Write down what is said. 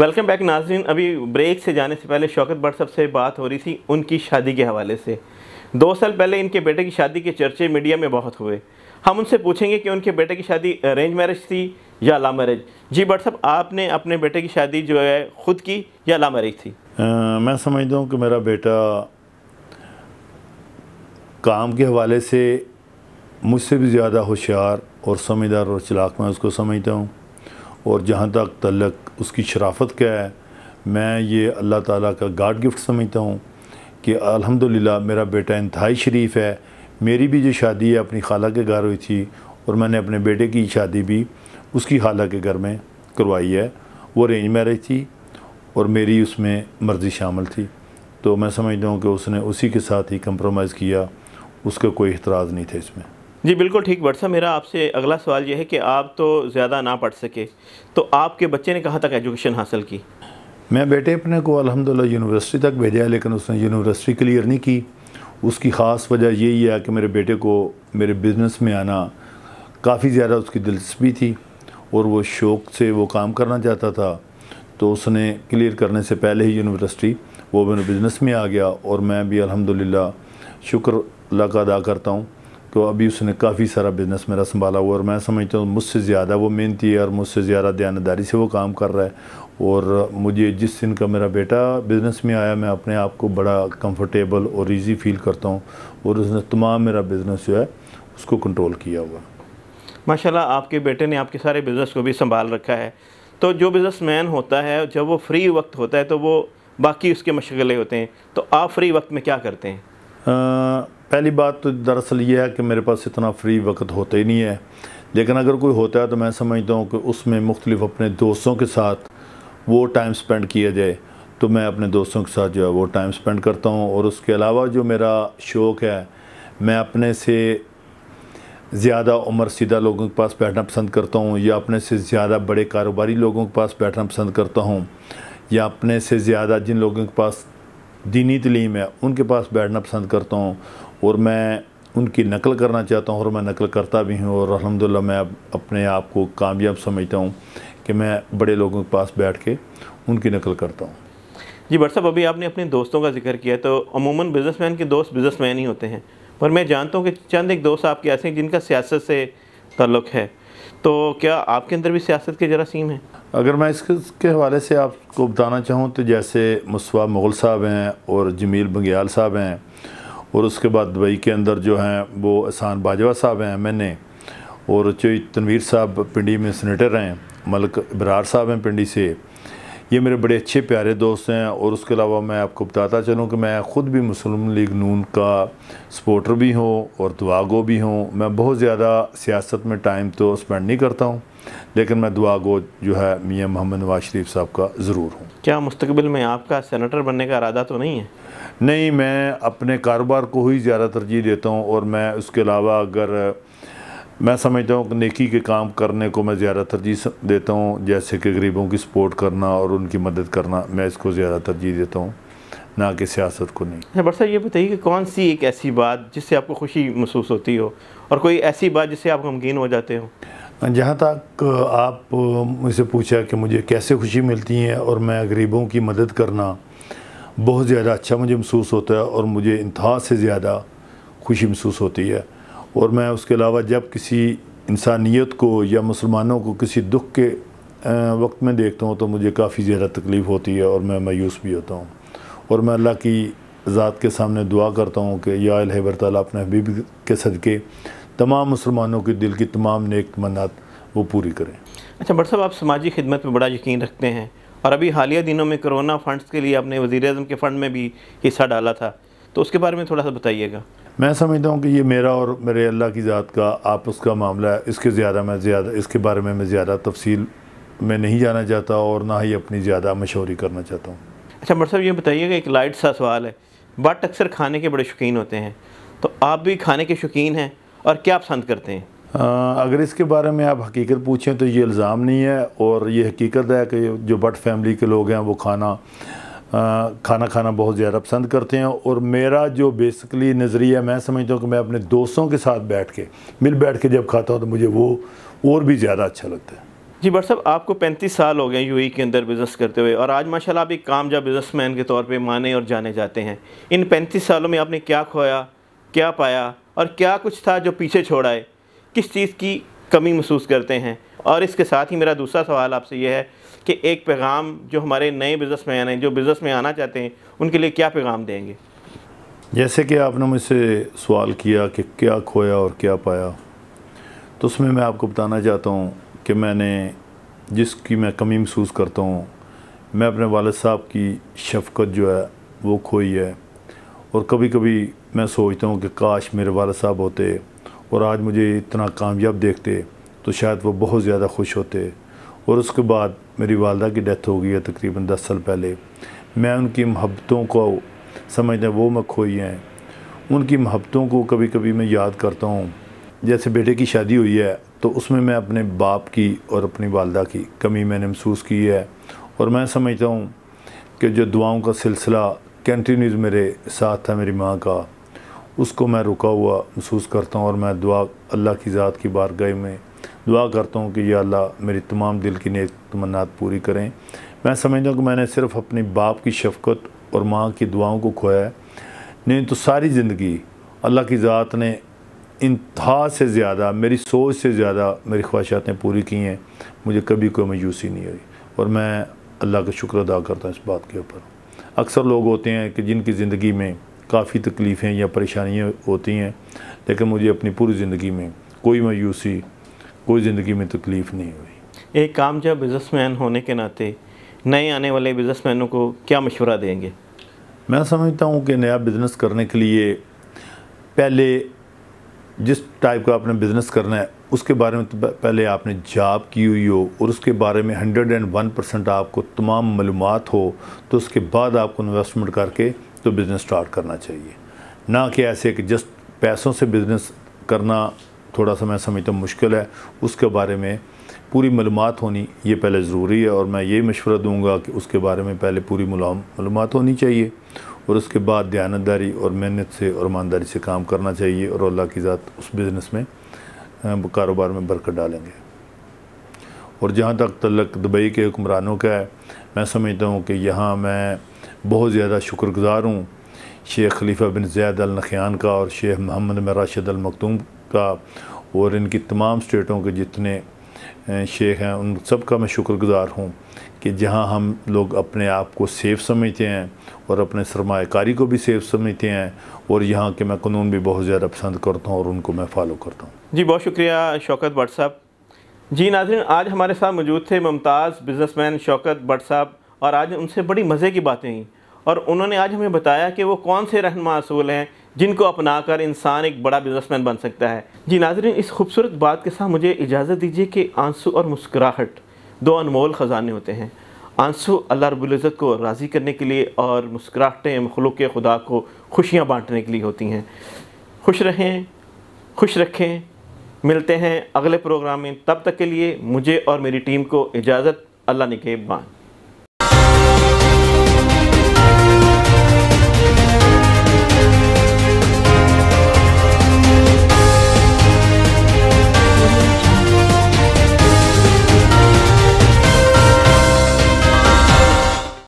welcome back नाजरीन अभी break से जाने से पहले शौकत भट्ट साहब से बात हो रही थी उनकी शादी के हवाले से दो साल पहले इनके बेटे की शादी के चर्चे मीडिया में बहुत हुए हम उनसे पूछेंगे कि उनके बेटे की शादी अरेंज मैरिज थी या ला मैरिज जी भट्ट साहब आपने अपने बेटे की शादी जो है ख़ुद की या ला मैरिज थी आ, मैं समझता हूँ कि मेरा बेटा काम के हवाले से मुझसे भी ज़्यादा होशियार और समझदार और चलाक मैं उसको समझता हूँ और जहाँ तक तलक उसकी शराफत का है मैं ये अल्लाह ताला का गाड गिफ्ट समझता हूँ कि अल्हम्दुलिल्लाह मेरा बेटा इंतहाई शरीफ है मेरी भी जो शादी है अपनी खाला के घर हुई थी और मैंने अपने बेटे की शादी भी उसकी खाला के घर में करवाई है वो अरेंज मैरिज थी और मेरी उसमें मर्ज़ी शामिल थी तो मैं समझता हूँ कि उसने उसी के साथ ही कंप्रोमाइज़ किया उसका कोई एतराज़ नहीं था इसमें जी बिल्कुल ठीक भट साहब मेरा आपसे अगला सवाल यह है कि आप तो ज़्यादा ना पढ़ सके तो आपके बच्चे ने कहाँ तक एजुकेशन हासिल की मैं बेटे अपने को अलहमदिल्ला यूनिवर्सिटी तक भेजा लेकिन उसने यूनिवर्सिटी क्लियर नहीं की उसकी ख़ास वजह यही है कि मेरे बेटे को मेरे बिज़नेस में आना काफ़ी ज़्यादा उसकी दिलचस्पी थी और वो शौक़ से वो काम करना चाहता था तो उसने क्लियर करने से पहले ही यूनिवर्सिटी वो मेरे बिज़नेस में आ गया और मैं भी अलहमदिल्ला शुक्र अल्लाह का अदा करता हूँ तो अभी उसने काफ़ी सारा बिज़नेस मेरा संभाला हुआ और मैं समझता हूँ मुझसे ज़्यादा वो मेहनती है और मुझसे ज़्यादा दयानदारी से वो काम कर रहा है और मुझे जिस दिन का मेरा बेटा बिज़नेस में आया मैं अपने आप को बड़ा कंफर्टेबल और इजी फील करता हूँ और उसने तमाम मेरा बिज़नेस जो है उसको कंट्रोल किया हुआ माशाला आपके बेटे ने आपके सारे बिज़नेस को भी संभाल रखा है तो जो बिज़नेस होता है जब वो फ्री वक्त होता है तो वो बाकी उसके मशगले होते हैं तो आप फ्री वक्त में क्या करते हैं आ... पहली बात तो दरअसल ये है कि मेरे पास इतना फ्री वक्त होता ही नहीं है लेकिन अगर कोई होता है तो मैं समझता हूँ कि उसमें मुख्तलिफ अपने दोस्तों के साथ वो टाइम स्पेंड किया जाए तो मैं अपने दोस्तों के साथ जो है वो टाइम स्पेंड करता हूँ और उसके अलावा जो मेरा शौक़ है मैं अपने से ज़्यादा उम्र सीधा लोगों के पास बैठना पसंद करता हूँ या अपने से ज़्यादा बड़े कारोबारी लोगों के पास बैठना पसंद करता हूँ या अपने से ज़्यादा जिन लोगों के पास दीनी तलीम है उनके पास बैठना पसंद करता हूँ और मैं उनकी नकल करना चाहता हूँ और मैं नकल करता भी हूँ और अलहमदिल्ला मैं अब अपने आप को कामयाब समझता हूँ कि मैं बड़े लोगों के पास बैठ के उनकी नकल करता हूँ जी भट साहब अभी आपने अपने दोस्तों का जिक्र किया तो अमूमन बिजनेसमैन के दोस्त बिजनेसमैन ही होते हैं पर मैं जानता हूँ कि चंद एक दोस्त आपके ऐसे हैं जिनका सियासत से तल्लक है तो क्या आपके अंदर भी सियासत के जरासीम हैं अगर मैं इसके हवाले से आपको बताना चाहूँ तो जैसे मुस्वा मुग़ल साहब हैं और जमील बंगयाल साहब हैं और उसके बाद दुबई के अंदर जो हैं वो एहसान बाजवा साहब हैं एम एन ए और चोई तनवीर साहब पिंडी में सनेटर हैं मलक बरार साहब हैं पिंडी से ये मेरे बड़े अच्छे प्यारे दोस्त हैं और उसके अलावा मैं आपको बताता चलूँ कि मैं ख़ुद भी मुस्लिम लीग नून का सपोर्टर भी हूँ और दुआगो भी हूँ मैं बहुत ज़्यादा सियासत में टाइम तो स्पेंड नहीं करता हूँ लेकिन मैं दुआगो जो है मियाँ मोहम्मद नवाज शरीफ साहब का ज़रूर हूँ क्या मुस्तबिल में आपका सेनेटर बनने का इरादा तो नहीं है नहीं मैं अपने कारोबार को ही ज़्यादा तरजीह देता हूँ और मैं उसके अलावा अगर मैं समझता हूँ कि नेकी के काम करने को मैं ज़्यादा तरजीह देता हूँ जैसे कि गरीबों की सपोर्ट करना और उनकी मदद करना मैं इसको ज़्यादा तरजीह देता हूँ ना कि सियासत को नहीं अच्छा, बट सर ये बताइए कि कौन सी एक ऐसी बात जिससे आपको खुशी महसूस होती हो और कोई ऐसी बात जिससे आप गमगीन हो जाते हो जहाँ तक आप मुझसे पूछा कि मुझे कैसे खुशी मिलती है और मैं गरीबों की मदद करना बहुत ज़्यादा अच्छा मुझे महसूस होता है और मुझे इंतहा से ज़्यादा खुशी महसूस होती है और मैं उसके अलावा जब किसी इंसानियत को या मुसलमानों को किसी दुख के वक्त में देखता हूँ तो मुझे काफ़ी ज़्यादा तकलीफ़ होती है और मैं मायूस भी होता हूँ और मैं अल्लाह की ज़ात के सामने दुआ करता हूँ कि या अलहबर ताली अपने हबीब के सदक़े तमाम मुसलमानों के दिल की तमाम नेक तमन्नात वो पूरी करें अच्छा बट साहब आप समाजी खिदमत पर बड़ा यकीन रखते हैं और अभी हालिया दिनों में करोना फंड्स के लिए आपने वज़ी अजम के फ़ंड में भी हिस्सा डाला था तो उसके बारे में थोड़ा सा बताइएगा मैं समझता हूँ कि ये मेरा और मेरे अल्लाह की ज़ात का आपस का मामला है इसके ज़्यादा मैं ज़्यादा इसके बारे में मैं ज़्यादा तफसील में नहीं जाना चाहता और ना ही अपनी ज़्यादा मशहूरी करना चाहता हूँ अच्छा मर साहब ये बताइएगा एक लाइट सा सवाल है बट अक्सर खाने के बड़े शौकीन होते हैं तो आप भी खाने के शौकीन हैं और क्या पसंद करते हैं आ, अगर इसके बारे में आप हकीकत पूछें तो ये इल्ज़ाम नहीं है और ये हकीकत है कि जो बट फैमिली के लोग हैं वो खाना खाना खाना बहुत ज़्यादा पसंद करते हैं और मेरा जो बेसिकली नज़रिया मैं समझता हूँ कि मैं अपने दोस्तों के साथ बैठ के मिल बैठ के जब खाता हूँ तो मुझे वो और भी ज़्यादा अच्छा लगता है जी बट साहब आपको 35 साल हो गए यूएई के अंदर बिज़नेस करते हुए और आज माशाल्लाह आप एक कामयाब बिजनेसमैन के तौर पे माने और जाने जाते हैं इन 35 सालों में आपने क्या खोया क्या पाया और क्या कुछ था जो पीछे छोड़ा है किस चीज़ की कमी महसूस करते हैं और इसके साथ ही मेरा दूसरा सवाल आपसे यह है कि एक पैगाम जो हमारे नए बिज़नेस मैन हैं जो बिज़नेस में आना चाहते हैं उनके लिए क्या पैगाम देंगे जैसे कि आपने मुझसे सवाल किया कि क्या खोया और क्या पाया तो उसमें मैं आपको बताना चाहता हूँ कि मैंने जिसकी मैं कमी महसूस करता हूँ मैं अपने वालद साहब की शफकत जो है वो खोई है और कभी कभी मैं सोचता हूँ कि काश मेरे वालद साहब होते और आज मुझे इतना कामयाब देखते तो शायद वो बहुत ज़्यादा खुश होते और उसके बाद मेरी वालदा की डेथ हो गई है तकरीबन दस साल पहले मैं उनकी महब्बतों को समझते हैं वो मैं खोई हैं उनकी मोहब्बतों को कभी कभी मैं याद करता हूँ जैसे बेटे की शादी हुई है तो उसमें मैं अपने बाप की और अपनी वालदा की कमी मैंने महसूस की है और मैं समझता हूँ कि जो दुआओं का सिलसिला कंटिन्यूज़ मेरे साथ था मेरी माँ का उसको मैं रुका हुआ महसूस करता हूँ और मैं दुआ अल्लाह की ज़ात की बारगाह में दुआ करता हूँ कि यह अल्लाह मेरी तमाम दिल की नेक तमन्नात पूरी करें मैं समझता हूँ कि मैंने सिर्फ अपने बाप की शफकत और माँ की दुआओं को खोया है नहीं तो सारी ज़िंदगी अल्लाह की ज़ात ने इंतहा से ज़्यादा मेरी सोच से ज़्यादा मेरी ख्वाहिशातें पूरी की हैं मुझे कभी कोई मायूसी नहीं हुई और मैं अल्लाह का शुक्र अदा करता हूँ इस बात के ऊपर अक्सर लोग होते हैं कि जिनकी ज़िंदगी में काफ़ी तकलीफ़ें या परेशानियाँ होती हैं लेकिन मुझे अपनी पूरी ज़िंदगी में कोई मायूसी कोई ज़िंदगी में तकलीफ़ नहीं हुई एक काम जब बिज़नेसमैन होने के नाते नए आने वाले बिज़नेसमैनों को क्या मशवरा देंगे मैं समझता हूँ कि नया बिज़नेस करने के लिए पहले जिस टाइप का आपने बिज़नेस करना है उसके बारे में तो पहले आपने जॉब की हुई हो और उसके बारे में हंड्रेड एंड वन परसेंट आपको तमाम मालूम हो तो उसके बाद आपको इन्वेस्टमेंट करके तो बिज़नेस स्टार्ट करना चाहिए ना कि ऐसे कि जस्ट पैसों से बिज़नेस करना थोड़ा सा मैं समझता हूँ मुश्किल है उसके बारे में पूरी मालूम होनी ये पहले ज़रूरी है और मैं ये मशवरा दूँगा कि उसके बारे में पहले पूरी मालूम होनी चाहिए और उसके बाद दयानतदारी और मेहनत से और ईमानदारी से काम करना चाहिए और अल्लाह की ज़ात उस बिज़नेस में कारोबार में बरकत डालेंगे और जहाँ तक तलक दुबई के हुक्मरानों का है मैं समझता हूँ कि यहाँ मैं बहुत ज़्यादा शुक्रगुज़ार हूँ शेख खलीफा बिन ज़ैद अल नखियान का और शेख मोहम्मद में राशिद अलमखतूम का और इनकी तमाम स्टेटों के जितने शेख हैं उन सब का मैं शुक्रगुज़ार हूँ कि जहाँ हम लोग अपने आप को सेफ़ समझते हैं और अपने सरमाकारी को भी सेफ़ समझते हैं और यहाँ के मैं क़ानून भी बहुत ज़्यादा पसंद करता हूँ और उनको मैं फ़ॉलो करता हूँ जी बहुत शुक्रिया शौकत भट्ट साहब जी नाजरन आज हमारे साथ मौजूद थे मुमताज़ बिजनेसमैन शौकत बट साहब और आज उनसे बड़ी मज़े की बातें हुई और उन्होंने आज हमें बताया कि वो कौन से रहनमा असूल हैं जिनको अपना कर इंसान एक बड़ा बिजनेसमैन बन सकता है जी नाजरन इस खूबसूरत बात के साथ मुझे इजाज़त दीजिए कि आंसू और मुस्कुराहट दो अनमोल ख़जाने होते हैं आंसू अल्लाह रबुल्ज़त को राज़ी करने के लिए और मुस्कुराहटें मखलूक खुदा को खुशियाँ बाँटने के लिए होती हैं खुश रहें खुश रखें मिलते हैं अगले प्रोग्राम में तब तक के लिए मुझे और मेरी टीम को इजाज़त अल्लाह निकेबान